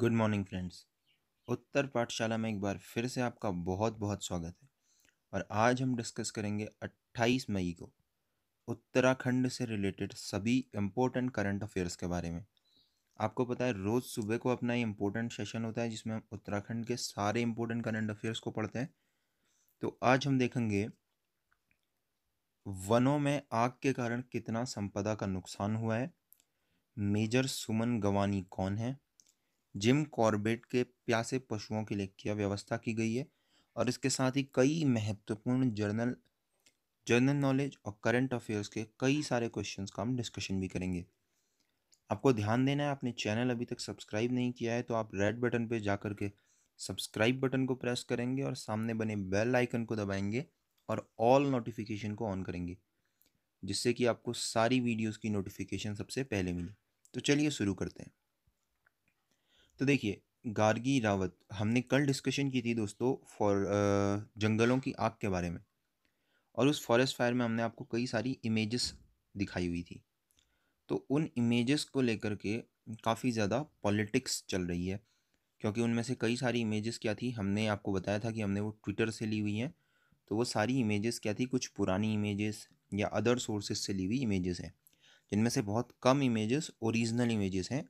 good morning friends उत्तर पाठशाला में एक बार फिर से आपका बहुत बहुत स्वागत है और आज हम डिस्कस करेंगे 28 मई को उत्तराखंड से रिलेटेड सभी इम्पोर्टेंट करंट अफेयर्स के बारे में आपको पता है रोज़ सुबह को अपना ये इम्पोर्टेंट सेशन होता है जिसमें हम उत्तराखंड के सारे इम्पोर्टेंट करंट अफेयर्स को पढ़ते हैं तो आज हम देखेंगे वनों में आग के कारण कितना संपदा का नुकसान हुआ है मेजर सुमन गवानी कौन है जिम कॉर्बेट के प्यासे पशुओं के लिए क्या व्यवस्था की गई है और इसके साथ ही कई महत्वपूर्ण जर्नल जर्नल नॉलेज और करंट अफेयर्स के कई सारे क्वेश्चन का हम डिस्कशन भी करेंगे आपको ध्यान देना है आपने चैनल अभी तक सब्सक्राइब नहीं किया है तो आप रेड बटन पर जा कर के सब्सक्राइब बटन को प्रेस करेंगे और सामने बने बेल आइकन को दबाएंगे और ऑल नोटिफिकेशन को ऑन करेंगे जिससे कि आपको सारी वीडियोस की नोटिफिकेशन सबसे पहले मिले तो चलिए शुरू करते हैं तो देखिए गार्गी रावत हमने कल डिस्कशन की थी दोस्तों फॉर जंगलों की आग के बारे में और उस फॉरेस्ट फायर में हमने आपको कई सारी इमेजेस दिखाई हुई थी तो उन इमेजेस को लेकर के काफ़ी ज़्यादा पॉलिटिक्स चल रही है क्योंकि उनमें से कई सारी इमेजेस क्या थी हमने आपको बताया था कि हमने वो ट्विटर से ली हुई हैं तो वो सारी इमेजेस क्या थी कुछ पुरानी इमेजेस या अदर सोर्सेज से ली हुई इमेजेस हैं जिनमें से बहुत कम इमेजेस ओरिजिनल इमेजेस हैं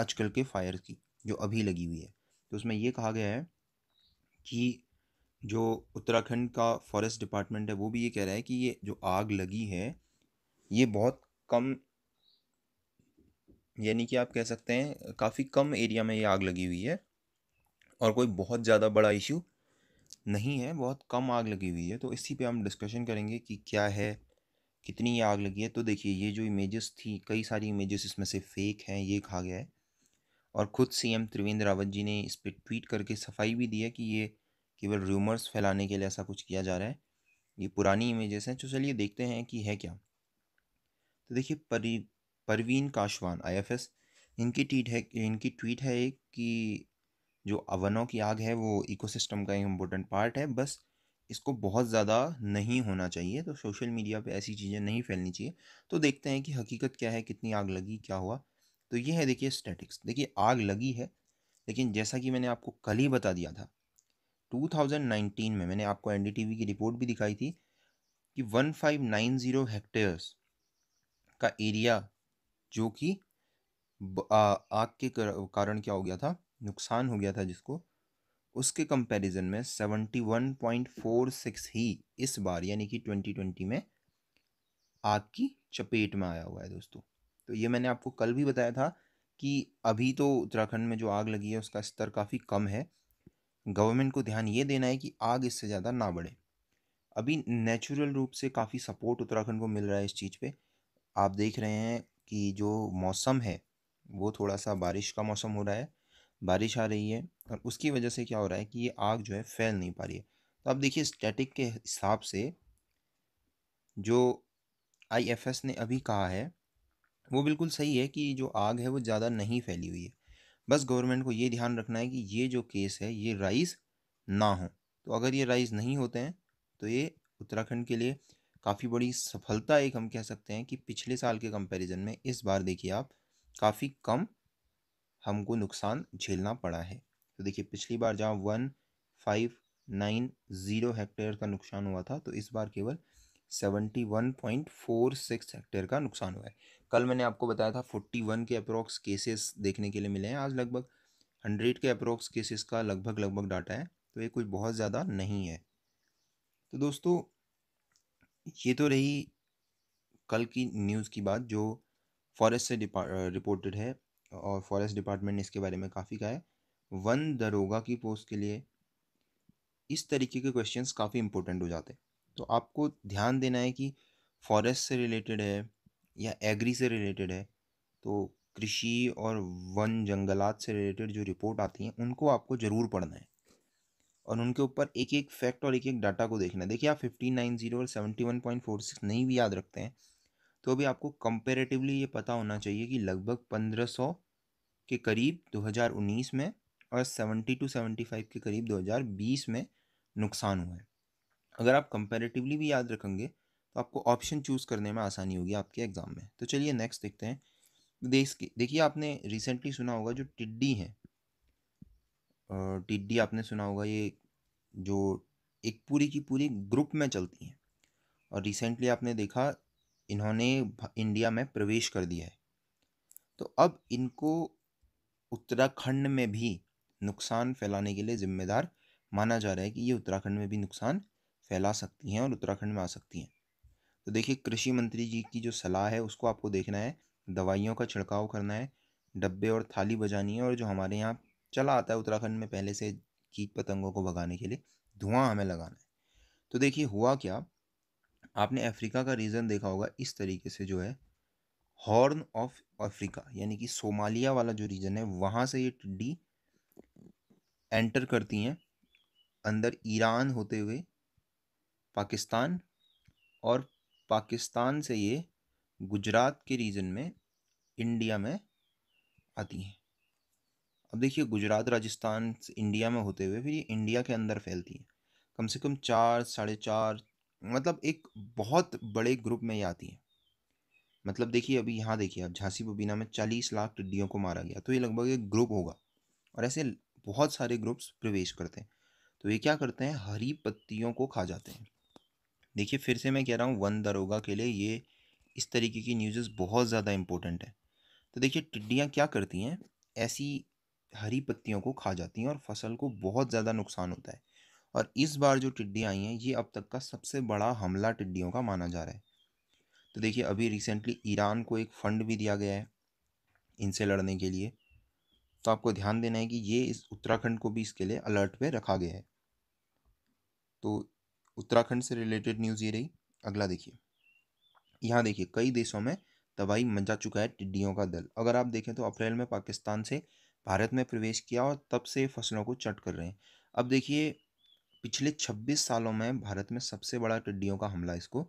आजकल के फायर की जो अभी लगी हुई है तो उसमें ये कहा गया है कि जो उत्तराखंड का फॉरेस्ट डिपार्टमेंट है वो भी ये कह रहा है कि ये जो आग लगी है ये बहुत कम यानी कि आप कह सकते हैं काफ़ी कम एरिया में ये आग लगी हुई है और कोई बहुत ज़्यादा बड़ा इशू नहीं है बहुत कम आग लगी हुई है तो इसी पे हम डिस्कशन करेंगे कि क्या है कितनी आग लगी है तो देखिए ये जो इमेजेस थी कई सारी इमेजेस इसमें से फेक हैं ये कहा गया है और खुद सीएम त्रिवेंद्र रावत जी ने इस पर ट्वीट करके सफाई भी दी है कि ये केवल रूमर्स फैलाने के लिए ऐसा कुछ किया जा रहा है ये पुरानी इमेजेस हैं तो चलिए देखते हैं कि है क्या तो देखिए परी परवीन काशवान आईएफएस इनकी ट्वीट है इनकी ट्वीट है एक कि जो अवनों की आग है वो इकोसिस्टम का एक इम्पोर्टेंट पार्ट है बस इसको बहुत ज़्यादा नहीं होना चाहिए तो सोशल मीडिया पे ऐसी चीज़ें नहीं फैलनी चाहिए तो देखते हैं कि हकीकत क्या है कितनी आग लगी क्या हुआ तो ये है देखिए स्टैटिक्स देखिए आग लगी है लेकिन जैसा कि मैंने आपको कल ही बता दिया था 2019 में मैंने आपको एनडीटीवी की रिपोर्ट भी दिखाई थी कि 1590 हेक्टेयर्स का एरिया जो कि आग के कारण क्या हो गया था नुकसान हो गया था जिसको उसके कंपैरिजन में 71.46 ही इस बार यानी कि 2020 में आग की चपेट में आया हुआ है दोस्तों तो ये मैंने आपको कल भी बताया था कि अभी तो उत्तराखंड में जो आग लगी है उसका स्तर काफ़ी कम है गवर्नमेंट को ध्यान ये देना है कि आग इससे ज़्यादा ना बढ़े अभी नेचुरल रूप से काफ़ी सपोर्ट उत्तराखंड को मिल रहा है इस चीज़ पे आप देख रहे हैं कि जो मौसम है वो थोड़ा सा बारिश का मौसम हो रहा है बारिश आ रही है और उसकी वजह से क्या हो रहा है कि ये आग जो है फैल नहीं पा रही है तो आप देखिए स्टैटिक के हिसाब से जो आईएफएस ने अभी कहा है वो बिल्कुल सही है कि जो आग है वो ज़्यादा नहीं फैली हुई है बस गवर्नमेंट को ये ध्यान रखना है कि ये जो केस है ये राइस ना हो तो अगर ये राइस नहीं होते हैं तो ये उत्तराखंड के लिए काफ़ी बड़ी सफलता एक हम कह सकते हैं कि पिछले साल के कंपैरिजन में इस बार देखिए आप काफ़ी कम हमको नुकसान झेलना पड़ा है तो देखिए पिछली बार जहाँ one five nine zero hectare का नुकसान हुआ था तो इस बार केवल seventy one point four six hectare का नुकसान हुआ है कल मैंने आपको बताया था फोर्टी वन के अप्रोक्स केसेस देखने के लिए मिले हैं आज लगभग हंड्रेड के अप्रोक्स केसेस का लगभग लगभग डाटा है तो ये कुछ बहुत ज़्यादा नहीं है तो दोस्तों ये तो रही कल की न्यूज़ की बात जो फॉरेस्ट से रिपोर्टेड है और फॉरेस्ट डिपार्टमेंट ने इसके बारे में काफ़ी कहा है वन दरोगा की पोस्ट के लिए इस तरीके के क्वेश्चंस काफ़ी इंपॉर्टेंट हो जाते हैं तो आपको ध्यान देना है कि फॉरेस्ट से रिलेटेड है या एग्री से रिलेटेड है तो कृषि और वन जंगलात से रिलेटेड जो रिपोर्ट आती हैं उनको आपको ज़रूर पढ़ना है और उनके ऊपर एक एक फैक्ट और एक एक डाटा को देखना है देखिए आप फिफ्टीन नाइन जीरो और seventy one point four six नहीं भी याद रखते हैं तो अभी आपको कंपेरेटिवली ये पता होना चाहिए कि लगभग पंद्रह सौ के करीब दो हज़ार उन्नीस में और सेवेंटी टू सेवेंटी फाइव के करीब दो हज़ार बीस में नुकसान हुआ है अगर आप कंपेरेटिवली भी याद रखेंगे तो आपको ऑप्शन चूज़ करने में आसानी होगी आपके एग्ज़ाम में तो चलिए नेक्स्ट देखते हैं देश की देखिए आपने रिसेंटली सुना होगा जो टिड्डी है टिड्डी आपने सुना होगा ये जो एक पूरी की पूरी ग्रुप में चलती हैं और रिसेंटली आपने देखा इन्होंने इंडिया में प्रवेश कर दिया है तो अब इनको उत्तराखंड में भी नुकसान फैलाने के लिए ज़िम्मेदार माना जा रहा है कि ये उत्तराखंड में भी नुकसान फैला सकती हैं और उत्तराखंड में आ सकती हैं तो देखिए कृषि मंत्री जी की जो सलाह है उसको आपको देखना है दवाइयों का छिड़काव करना है डब्बे और थाली बजानी है और जो हमारे यहाँ चला आता है उत्तराखंड में पहले से कीट पतंगों को भगाने के लिए धुआं हमें लगाना है तो देखिए हुआ क्या आपने अफ्रीका का रीज़न देखा होगा इस तरीके से जो है हॉर्न ऑफ अफ्रीका यानी कि सोमालिया वाला जो रीजन है वहाँ से ये टिड्डी एंटर करती हैं अंदर ईरान होते हुए पाकिस्तान और पाकिस्तान से ये गुजरात के रीजन में इंडिया में आती हैं अब देखिए गुजरात राजस्थान से इंडिया में होते हुए फिर ये इंडिया के अंदर फैलती हैं कम से कम चार साढ़े चार मतलब एक बहुत बड़े ग्रुप में ये आती हैं मतलब देखिए अभी यहाँ देखिए आप झांसी बबीना में चालीस लाख टिड्डियों को मारा गया तो ये लगभग एक ग्रुप होगा और ऐसे बहुत सारे ग्रुप्स प्रवेश करते हैं तो ये क्या करते हैं हरी पत्तियों को खा जाते हैं देखिए फिर से मैं कह रहा हूँ वन दरोगा के लिए ये इस तरीके की न्यूज़ बहुत ज़्यादा इम्पोर्टेंट है तो देखिए टिड्डियाँ क्या करती हैं ऐसी हरी पत्तियों को खा जाती हैं और फसल को बहुत ज़्यादा नुकसान होता है और इस बार जो टिड्डियाँ आई हैं ये अब तक का सबसे बड़ा हमला टिड्डियों का माना जा रहा है तो देखिए अभी रिसेंटली ईरान को एक फ़ंड भी दिया गया है इनसे लड़ने के लिए तो आपको ध्यान देना है कि ये इस उत्तराखंड को भी इसके लिए अलर्ट पे रखा गया है तो उत्तराखंड से रिलेटेड न्यूज़ ये रही अगला देखिए यहाँ देखिए कई देशों में तबाही मचा चुका है टिड्डियों का दल अगर आप देखें तो अप्रैल में पाकिस्तान से भारत में प्रवेश किया और तब से फसलों को चट कर रहे हैं अब देखिए पिछले 26 सालों में भारत में सबसे बड़ा टिड्डियों का हमला इसको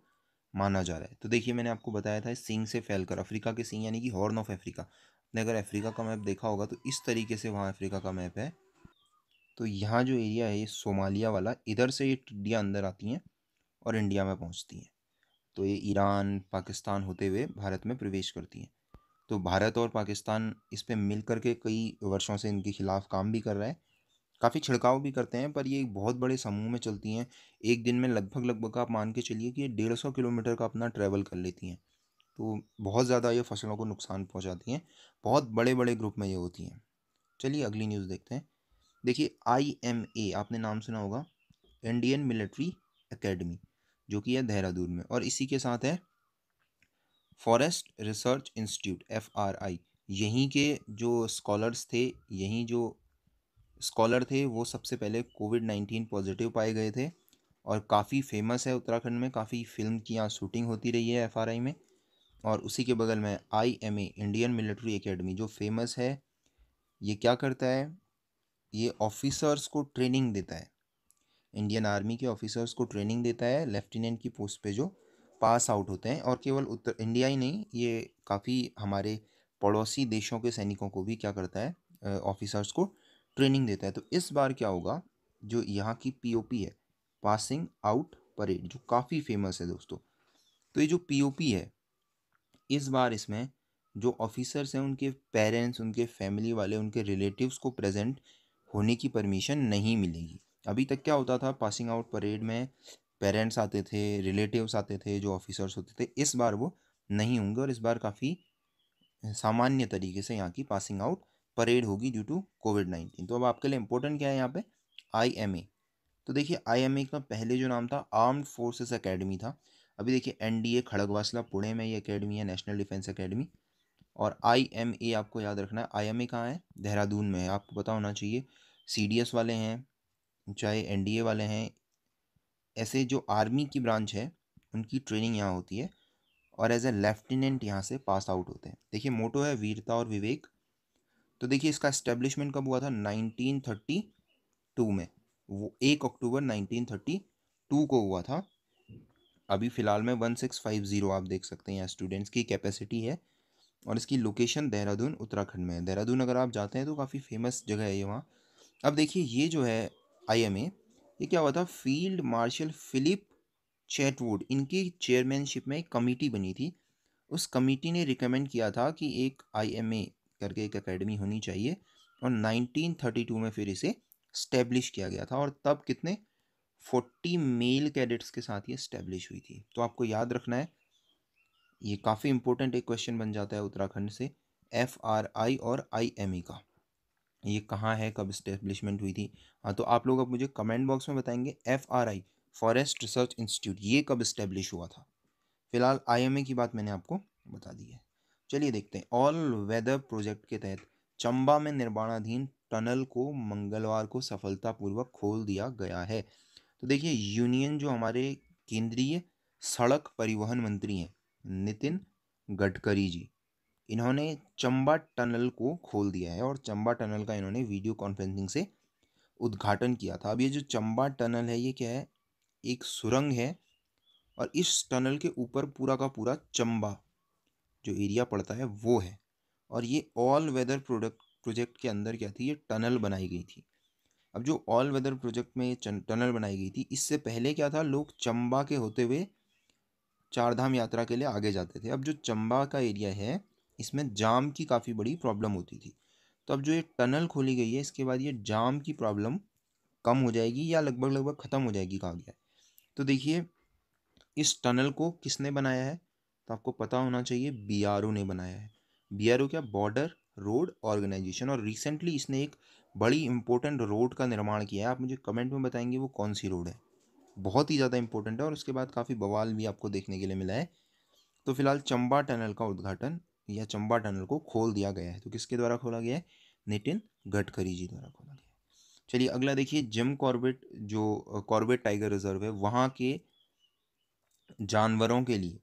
माना जा रहा है तो देखिए मैंने आपको बताया था सिंग से फैलकर अफ्रीका के सिंग यानी कि हॉर्न ऑफ अफ्रीका ने अगर अफ्रीका का मैप देखा होगा तो इस तरीके से वहाँ अफ्रीका का मैप है तो यहाँ जो एरिया है ये सोमालिया वाला इधर से ये टिड्डियाँ अंदर आती हैं और इंडिया में पहुँचती हैं तो ये ईरान पाकिस्तान होते हुए भारत में प्रवेश करती हैं तो भारत और पाकिस्तान इस पर मिल के कई वर्षों से इनके ख़िलाफ़ काम भी कर रहा है काफ़ी छिड़काव भी करते हैं पर ये बहुत बड़े समूह में चलती हैं एक दिन में लगभग लगभग आप मान के चलिए कि ये डेढ़ सौ किलोमीटर का अपना ट्रैवल कर लेती हैं तो बहुत ज़्यादा ये फसलों को नुकसान पहुंचाती हैं बहुत बड़े बड़े ग्रुप में ये होती हैं चलिए अगली न्यूज़ देखते हैं देखिए आई एम ए आपने नाम सुना होगा इंडियन मिलिट्री एकेडमी जो कि है देहरादून में और इसी के साथ है forest research institute F R I यहीं के जो स्कॉलर्स थे यहीं जो स्कॉलर थे वो सबसे पहले कोविड नाइन्टीन पॉजिटिव पाए गए थे और काफ़ी फेमस है उत्तराखंड में काफ़ी फिल्म की यहाँ शूटिंग होती रही है एफ आर आई में और उसी के बगल में I M A Indian military academy जो फेमस है ये क्या करता है ये ऑफिसर्स को ट्रेनिंग देता है इंडियन आर्मी के ऑफिसर्स को ट्रेनिंग देता है लेफ्टिनेंट की पोस्ट पे जो पास आउट होते हैं और केवल उत्तर इंडिया ही नहीं ये काफ़ी हमारे पड़ोसी देशों के सैनिकों को भी क्या करता है ऑफिसर्स को ट्रेनिंग देता है तो इस बार क्या होगा जो यहाँ की पीओपी है पासिंग आउट परेड जो काफ़ी फेमस है दोस्तों तो ये जो पीओपी है इस बार इसमें जो ऑफिसर्स हैं उनके पेरेंट्स उनके फैमिली वाले उनके रिलेटिव्स को प्रेजेंट होने की परमिशन नहीं मिलेगी अभी तक क्या होता था पासिंग आउट परेड में पेरेंट्स आते थे रिलेटिव्स आते थे जो ऑफिसर्स होते थे इस बार वो नहीं होंगे और इस बार काफ़ी सामान्य तरीके से यहाँ की पासिंग आउट परेड होगी ड्यू टू कोविड नाइन्टीन तो अब आपके लिए इंपॉर्टेंट क्या है यहाँ पे आई एम ए तो देखिए आई एम ए का पहले जो नाम था आर्म्ड फोर्सेस अकेडमी था अभी देखिए N D A Khadakwasla Pune में ये अकेडमी है नेशनल डिफेंस अकेडमी और आई एम ए आपको याद रखना है आई एम ए कहाँ है देहरादून में है आपको पता होना चाहिए सी वाले हैं चाहे एन वाले हैं ऐसे जो आर्मी की ब्रांच है उनकी ट्रेनिंग यहाँ होती है और एज ए लेफ्टिनेंट यहाँ से पास आउट होते हैं देखिए मोटो है वीरता और विवेक तो देखिए इसका इस्टेब्लिशमेंट कब हुआ था 1932 में वो एक अक्टूबर 1932 को हुआ था अभी फ़िलहाल में 1650 आप देख सकते हैं यहाँ स्टूडेंट्स की कैपेसिटी है और इसकी लोकेशन देहरादून उत्तराखंड में है देहरादून अगर आप जाते हैं तो काफ़ी फेमस जगह है ये वहाँ अब देखिए ये जो है आईएमए ये क्या हुआ था फील्ड मार्शल फिलिप चैटवुड इनकी चेयरमैनशिप में एक कमेटी बनी थी उस कमेटी ने रिकमेंड किया था कि एक आईएमए करके एक एकेडमी होनी चाहिए और 1932 में फिर इसे स्टैब्लिश किया गया था और तब कितने 40 मेल कैडेट्स के साथ ये स्टैब्लिश हुई थी तो आपको याद रखना है ये काफ़ी इंपॉर्टेंट एक क्वेश्चन बन जाता है उत्तराखंड से एफ आर आई और आई एम ई का ये कहाँ है कब इस्टेब्लिशमेंट हुई थी हाँ तो आप लोग अब मुझे कमेंट बॉक्स में बताएंगे F R I forest research institute ये कब इस्टेब्लिश हुआ था फिलहाल आईएमए की बात मैंने आपको बता दी है चलिए देखते हैं ऑल वेदर प्रोजेक्ट के तहत चंबा में निर्माणाधीन टनल को मंगलवार को सफलतापूर्वक खोल दिया गया है तो देखिए यूनियन जो हमारे केंद्रीय सड़क परिवहन मंत्री हैं नितिन गडकरी जी इन्होंने चंबा टनल को खोल दिया है और चंबा टनल का इन्होंने वीडियो कॉन्फ्रेंसिंग से उद्घाटन किया था अब ये जो चंबा टनल है ये क्या है एक सुरंग है और इस टनल के ऊपर पूरा का पूरा चंबा जो एरिया पड़ता है वो है और ये ऑल वेदर प्रोडक्ट प्रोजेक्ट के अंदर क्या थी ये टनल बनाई गई थी अब जो ऑल वेदर प्रोजेक्ट में ये टनल बनाई गई थी इससे पहले क्या था लोग चंबा के होते हुए चारधाम यात्रा के लिए आगे जाते थे अब जो चंबा का एरिया है इसमें जाम की काफ़ी बड़ी प्रॉब्लम होती थी तो अब जो ये टनल खोली गई है इसके बाद ये जाम की प्रॉब्लम कम हो जाएगी या लगभग लगभग ख़त्म हो जाएगी कहा गया तो देखिए इस टनल को किसने बनाया है तो आपको पता होना चाहिए बी ने बनाया है बी क्या बॉर्डर रोड ऑर्गेनाइजेशन और रिसेंटली इसने एक बड़ी इंपॉर्टेंट रोड का निर्माण किया है आप मुझे कमेंट में बताएंगे वो कौन सी रोड है बहुत ही ज़्यादा इंपॉर्टेंट है और उसके बाद काफ़ी बवाल भी आपको देखने के लिए मिला है तो फिलहाल चंबा टनल का उद्घाटन या चंबा टनल को खोल दिया गया है तो किसके द्वारा खोला गया है नितिन गडकरी जी द्वारा खोला गया है चलिए अगला देखिए जिम कॉर्बेट जो कॉर्बेट टाइगर रिजर्व है वहाँ के जानवरों के लिए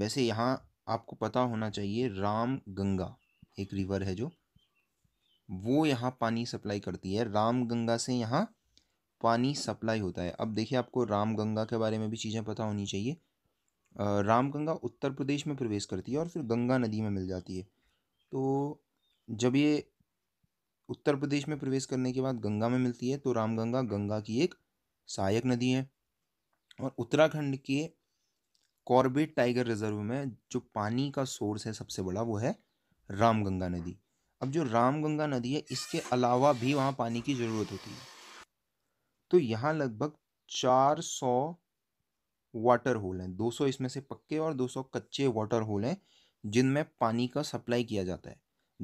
वैसे यहाँ आपको पता होना चाहिए राम गंगा एक रिवर है जो वो यहाँ पानी सप्लाई करती है राम गंगा से यहाँ पानी सप्लाई होता है अब देखिए आपको राम गंगा के बारे में भी चीज़ें पता होनी चाहिए रामगंगा उत्तर प्रदेश में प्रवेश करती है और फिर गंगा नदी में मिल जाती है तो जब ये उत्तर प्रदेश में प्रवेश करने के बाद गंगा में मिलती है तो रामगंगा गंगा की एक सहायक नदी है और उत्तराखंड के कॉर्बेट टाइगर रिजर्व में जो पानी का सोर्स है सबसे बड़ा वो है रामगंगा नदी अब जो रामगंगा नदी है इसके अलावा भी वहाँ पानी की ज़रूरत होती है तो यहाँ लगभग चार सौ वाटर होल हैं 200 इसमें से पक्के और 200 कच्चे वाटर होल हैं जिनमें पानी का सप्लाई किया जाता है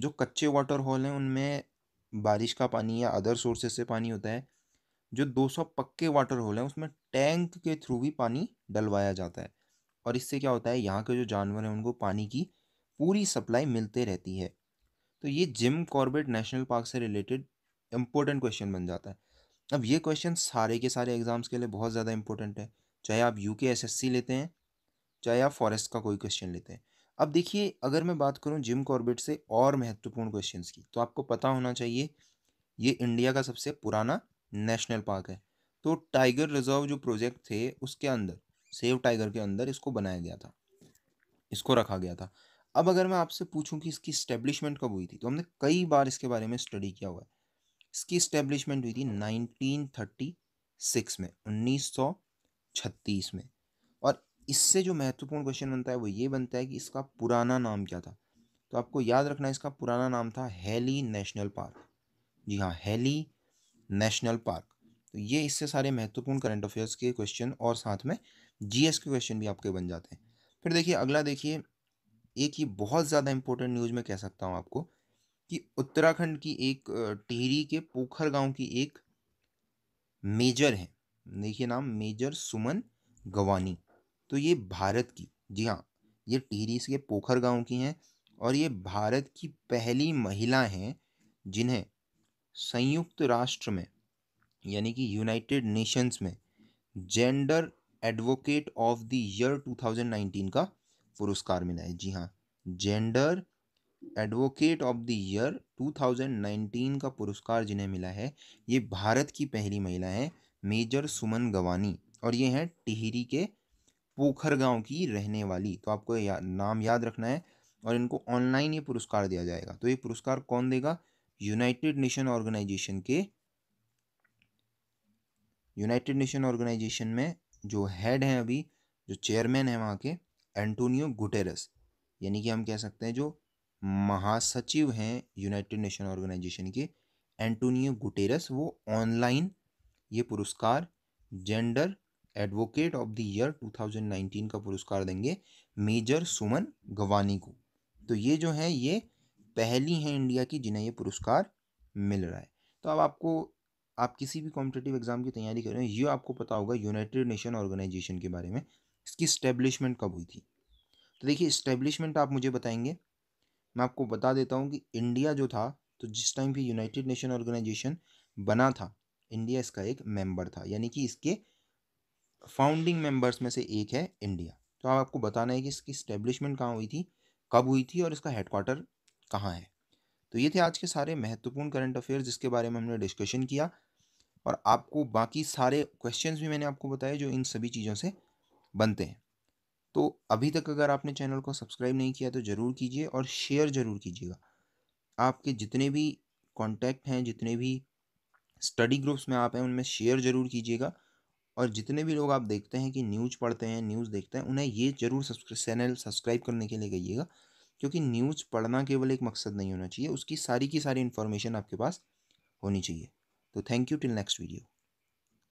जो कच्चे वाटर होल हैं उनमें बारिश का पानी या अदर सोर्सेज से पानी होता है जो 200 पक्के वाटर होल हैं उसमें टैंक के थ्रू भी पानी डलवाया जाता है और इससे क्या होता है यहाँ के जो जानवर हैं उनको पानी की पूरी सप्लाई मिलते रहती है तो ये जिम कॉर्बेट नेशनल पार्क से रिलेटेड इम्पोर्टेंट क्वेश्चन बन जाता है अब ये क्वेश्चन सारे के सारे एग्ज़ाम्स के लिए बहुत ज़्यादा इंपॉर्टेंट है चाहे आप यू के एस एस सी लेते हैं चाहे आप फॉरेस्ट का कोई क्वेश्चन लेते हैं अब देखिए अगर मैं बात करूं जिम कॉर्बेट से और महत्वपूर्ण क्वेश्चंस की तो आपको पता होना चाहिए ये इंडिया का सबसे पुराना नेशनल पार्क है तो टाइगर रिजर्व जो प्रोजेक्ट थे उसके अंदर सेव टाइगर के अंदर इसको बनाया गया था इसको रखा गया था अब अगर मैं आपसे पूछूं कि इसकी इस्टेब्लिशमेंट कब हुई थी तो हमने कई बार इसके बारे में स्टडी किया हुआ है इसकी इस्टेब्लिशमेंट हुई थी 1936 में 1936 छत्तीस में और इससे जो महत्वपूर्ण क्वेश्चन बनता है वो ये बनता है कि इसका पुराना नाम क्या था तो आपको याद रखना है इसका पुराना नाम था हेली नेशनल पार्क जी हाँ हेली नेशनल पार्क तो ये इससे सारे महत्वपूर्ण करंट अफेयर्स के क्वेश्चन और साथ में जीएस के क्वेश्चन भी आपके बन जाते हैं फिर देखिए अगला देखिए एक ही बहुत ज़्यादा इंपॉर्टेंट न्यूज़ में कह सकता हूँ आपको कि उत्तराखंड की एक टिहरी के पोखर गांव की एक मेजर हैं देखिए नाम मेजर सुमन गवानी तो ये भारत की जी हाँ ये टिहरीस के पोखर गांव की हैं और ये भारत की पहली महिला हैं जिन्हें संयुक्त राष्ट्र में यानी कि यूनाइटेड नेशंस में gender advocate of the year 2019 का पुरस्कार मिला है जी हाँ gender advocate of the year 2019 का पुरस्कार जिन्हें मिला है ये भारत की पहली महिला हैं मेजर सुमन गवानी और ये हैं टिहरी के पोखर गांव की रहने वाली तो आपको या, नाम याद रखना है और इनको ऑनलाइन ये पुरस्कार दिया जाएगा तो ये पुरस्कार कौन देगा यूनाइटेड नेशन ऑर्गेनाइजेशन के यूनाइटेड नेशन ऑर्गेनाइजेशन में जो हेड हैं अभी जो चेयरमैन हैं वहाँ के एंटोनियो गुटेरस यानी कि हम कह सकते हैं जो महासचिव हैं यूनाइटेड नेशन ऑर्गेनाइजेशन के एंटोनियो गुटेरस वो ऑनलाइन ये पुरस्कार gender advocate of the year 2019 का पुरस्कार देंगे मेजर सुमन गवानी को तो ये जो है ये पहली हैं इंडिया की जिन्हें ये पुरस्कार मिल रहा है तो अब आपको आप किसी भी कॉम्पिटेटिव एग्ज़ाम की तैयारी कर रहे हैं ये आपको पता होगा यूनाइटेड नेशन ऑर्गेनाइजेशन के बारे में इसकी इस्टेब्लिशमेंट कब हुई थी तो देखिए इस्टेब्लिशमेंट आप मुझे बताएंगे मैं आपको बता देता हूँ कि इंडिया जो था तो जिस टाइम भी यूनाइटेड नेशन ऑर्गेनाइजेशन बना था इंडिया इसका एक मेंबर था यानी कि इसके फाउंडिंग मेंबर्स में से एक है इंडिया तो अब आपको बताना है कि इसकी स्टेब्लिशमेंट कहाँ हुई थी कब हुई थी और इसका हेडक्वार्टर कहाँ है तो ये थे आज के सारे महत्वपूर्ण करंट अफेयर्स जिसके बारे में हमने डिस्कशन किया और आपको बाकी सारे क्वेश्चंस भी मैंने आपको बताए जो इन सभी चीज़ों से बनते हैं तो अभी तक अगर आपने चैनल को सब्सक्राइब नहीं किया तो ज़रूर कीजिए और शेयर ज़रूर कीजिएगा आपके जितने भी कॉन्टैक्ट हैं जितने भी स्टडी ग्रुप्स में आप हैं उनमें शेयर ज़रूर कीजिएगा और जितने भी लोग आप देखते हैं कि न्यूज़ पढ़ते हैं न्यूज़ देखते हैं उन्हें ये ज़रूर चैनल सब्सक्राइब करने के लिए कहिएगा क्योंकि न्यूज़ पढ़ना केवल एक मकसद नहीं होना चाहिए उसकी सारी की सारी इन्फॉर्मेशन आपके पास होनी चाहिए तो thank you till next video